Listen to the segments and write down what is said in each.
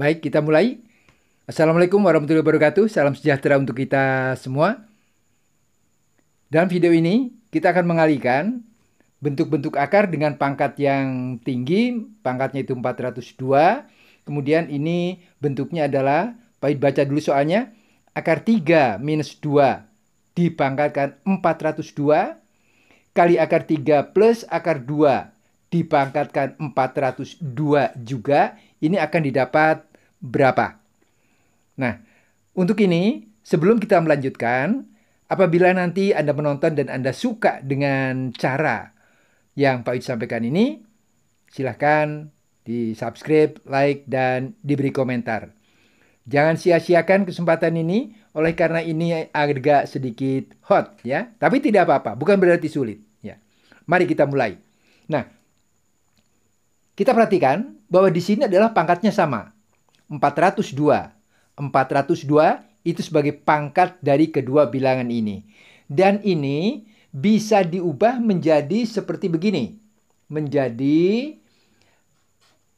Baik, kita mulai. Assalamualaikum warahmatullahi wabarakatuh. Salam sejahtera untuk kita semua. Dalam video ini, kita akan mengalihkan bentuk-bentuk akar dengan pangkat yang tinggi, pangkatnya itu 402. Kemudian ini bentuknya adalah, baik baca dulu soalnya, akar 3 minus 2 dipangkatkan 402 kali akar 3 plus akar 2 dipangkatkan 402 juga, ini akan didapat berapa? Nah, untuk ini, sebelum kita melanjutkan, apabila nanti Anda menonton dan Anda suka dengan cara yang Pak Uci sampaikan ini, silahkan di-subscribe, like, dan diberi komentar. Jangan sia-siakan kesempatan ini, oleh karena ini agak sedikit hot ya. Tapi tidak apa-apa, bukan berarti sulit ya. Mari kita mulai. Nah, kita perhatikan bahwa di sini adalah pangkatnya sama. 402. 402 itu sebagai pangkat dari kedua bilangan ini. Dan ini bisa diubah menjadi seperti begini. Menjadi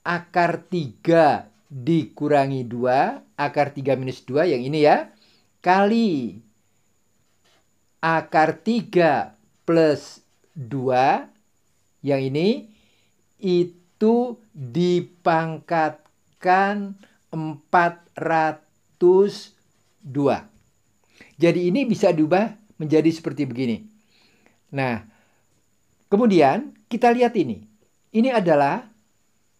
akar 3 dikurangi 2, akar 3 minus 2 yang ini ya. Kali akar 3 plus 2 yang ini itu itu dipangkatkan 402. Jadi ini bisa diubah menjadi seperti begini. Nah, kemudian kita lihat ini. Ini adalah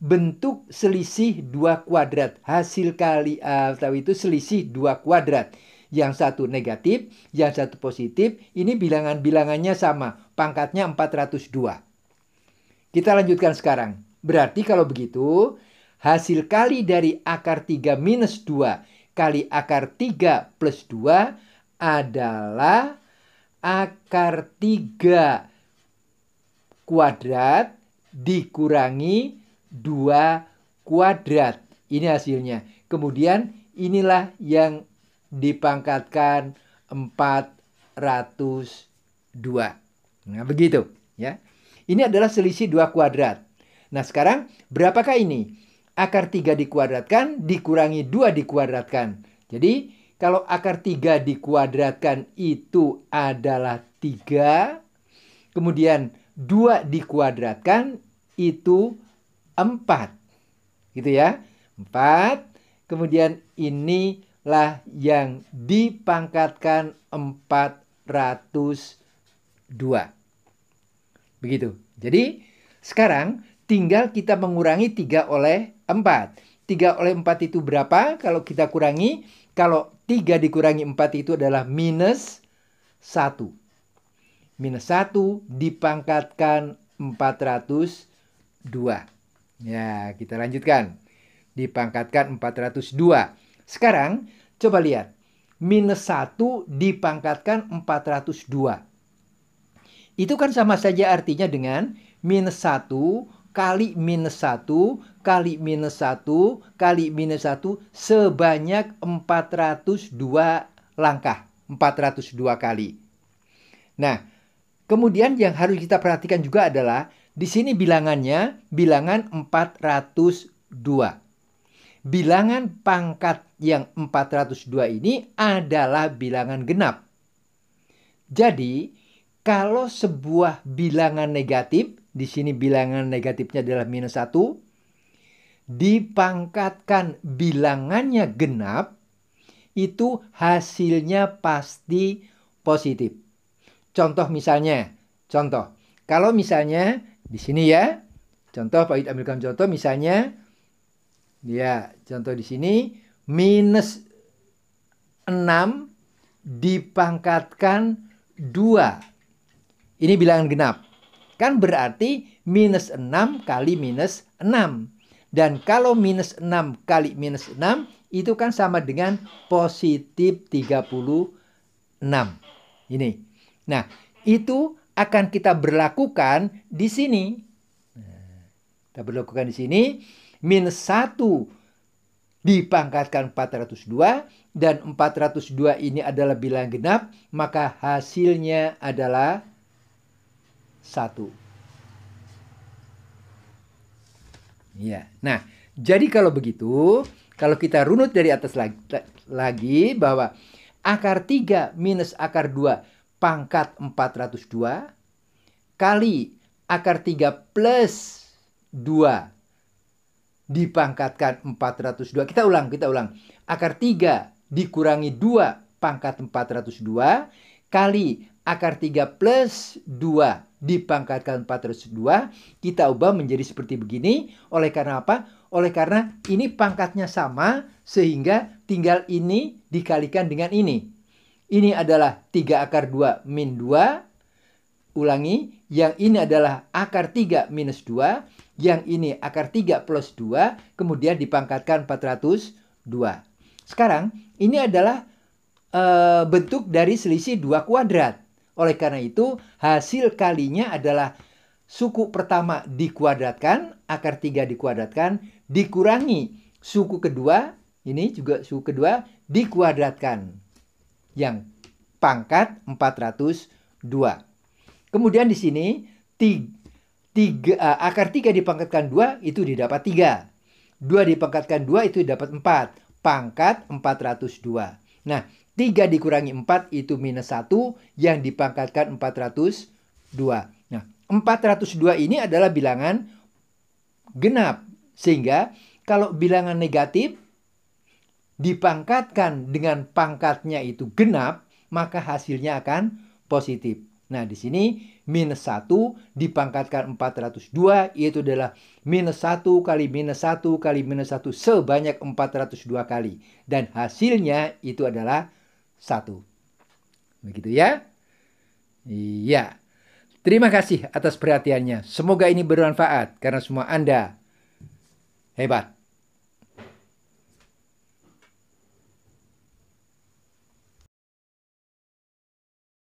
bentuk selisih dua kuadrat. Hasil kali atau eh, uh, itu selisih dua kuadrat. Yang satu negatif, yang satu positif. Ini bilangan-bilangannya sama. Pangkatnya 402. Kita lanjutkan sekarang. Berarti kalau begitu, hasil kali dari akar 3 minus 2 kali akar 3 plus 2 adalah akar 3 kuadrat dikurangi 2 kuadrat. Ini hasilnya. Kemudian inilah yang dipangkatkan 402. Nah, begitu ya. Ini adalah selisih 2 kuadrat. Nah sekarang berapakah ini? Akar 3 dikuadratkan dikurangi 2 dikuadratkan. Jadi kalau akar 3 dikuadratkan itu adalah 3. Kemudian 2 dikuadratkan itu 4. Gitu ya. 4. Kemudian inilah yang dipangkatkan 402. Begitu. Jadi sekarang Tinggal kita mengurangi 3 oleh 4. 3 oleh 4 itu berapa? Kalau kita kurangi, kalau 3 dikurangi 4 itu adalah minus 1. Minus 1 dipangkatkan 402. Ya, kita lanjutkan. Dipangkatkan 402. Sekarang, coba lihat. Minus 1 dipangkatkan 402. Itu kan sama saja artinya dengan minus 1 kali minus 1 kali minus 1 kali minus 1 sebanyak 402 langkah. 402 kali. Nah, kemudian yang harus kita perhatikan juga adalah di sini bilangannya bilangan 402. Bilangan pangkat yang 402 ini adalah bilangan genap. Jadi, kalau sebuah bilangan negatif di sini bilangan negatifnya adalah minus 1. Dipangkatkan bilangannya genap, itu hasilnya pasti positif. Contoh misalnya, contoh. Kalau misalnya, di sini ya, contoh Pak Yud ambilkan contoh misalnya, ya contoh di sini, minus 6 dipangkatkan 2. Ini bilangan genap. Kan berarti minus 6 kali minus 6. Dan kalau minus 6 kali minus 6 itu kan sama dengan positif 36. Ini. Nah, itu akan kita berlakukan di sini. kita berlakukan di sini. Minus 1 dipangkatkan 402 dan 402 ini adalah bilangan genap, maka hasilnya adalah 1. Ya. Nah, jadi kalau begitu, kalau kita runut dari atas lagi, lagi bahwa akar 3 minus akar 2 pangkat 402 kali akar 3 plus 2 dipangkatkan 402. Kita ulang, kita ulang. Akar 3 dikurangi 2 pangkat 402 kali akar 3 plus 2 dipangkatkan 402, kita ubah menjadi seperti begini. Oleh karena apa? Oleh karena ini pangkatnya sama, sehingga tinggal ini dikalikan dengan ini. Ini adalah 3 akar 2 min 2. Ulangi, yang ini adalah akar 3 minus 2. Yang ini akar 3 plus 2, kemudian dipangkatkan 402. Sekarang, ini adalah e, bentuk dari selisih 2 kuadrat. Oleh karena itu, hasil kalinya adalah suku pertama dikuadratkan, akar 3 dikuadratkan, dikurangi suku kedua, ini juga suku kedua dikuadratkan. Yang pangkat 402. Kemudian di sini tiga, eh, tiga, akar 3 dipangkatkan 2 itu didapat 3. 2 dipangkatkan 2 itu dapat 4. Pangkat 402. Nah, 3 dikurangi 4 itu minus 1 yang dipangkatkan 402. Nah, 402 ini adalah bilangan genap. Sehingga kalau bilangan negatif dipangkatkan dengan pangkatnya itu genap, maka hasilnya akan positif. Nah, di sini minus 1 dipangkatkan 402, yaitu adalah minus 1 kali minus 1 kali minus 1 sebanyak 402 kali. Dan hasilnya itu adalah positif satu. Begitu ya? Iya. Terima kasih atas perhatiannya. Semoga ini bermanfaat karena semua Anda hebat.